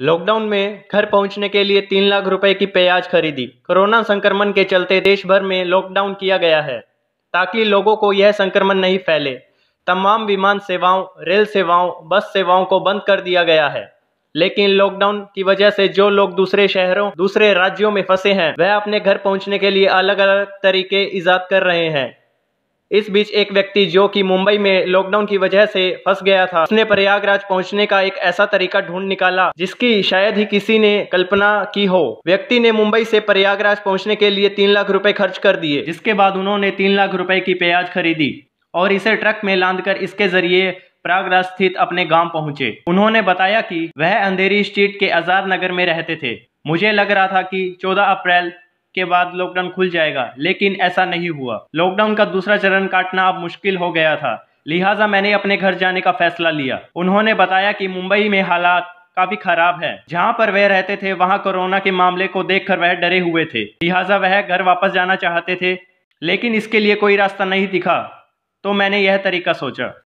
lockdown में घर पहुंचने के लिए तीन लाख रुपए की प्याज खरीदी कोरोना संक्रमण के चलते देश भर में लॉकडाउन किया गया है ताकि लोगों को यह संक्रमण नहीं फैले तमाम विमान सेवाओं रेल सेवाओं बस सेवाओं को बंद कर दिया गया है लेकिन लॉकडाउन की वजह से जो लोग दूसरे शहरों दूसरे राज्यों में फंसे हैं वह अपने घर पहुंचने के लिए अलग अलग तरीके ईजाद कर रहे हैं इस बीच एक व्यक्ति जो कि मुंबई में लॉकडाउन की वजह से फंस गया था उसने प्रयागराज पहुंचने का एक ऐसा तरीका ढूंढ निकाला जिसकी शायद ही किसी ने कल्पना की हो व्यक्ति ने मुंबई से प्रयागराज पहुंचने के लिए तीन लाख रुपए खर्च कर दिए जिसके बाद उन्होंने तीन लाख रुपए की प्याज खरीदी और इसे ट्रक में लाद इसके जरिए प्रयागराज स्थित अपने गाँव पहुँचे उन्होंने बताया की वह अंधेरी स्ट्रीट के आजाद नगर में रहते थे मुझे लग रहा था कि 14 अप्रैल के बाद लॉकडाउन खुल जाएगा लेकिन ऐसा नहीं हुआ लॉकडाउन का दूसरा चरण काटना अब मुश्किल हो गया था लिहाजा मैंने अपने घर जाने का फैसला लिया उन्होंने बताया कि मुंबई में हालात काफी खराब है जहाँ पर वह रहते थे वहाँ कोरोना के मामले को देख वह डरे हुए थे लिहाजा वह घर वापस जाना चाहते थे लेकिन इसके लिए कोई रास्ता नहीं दिखा तो मैंने यह तरीका सोचा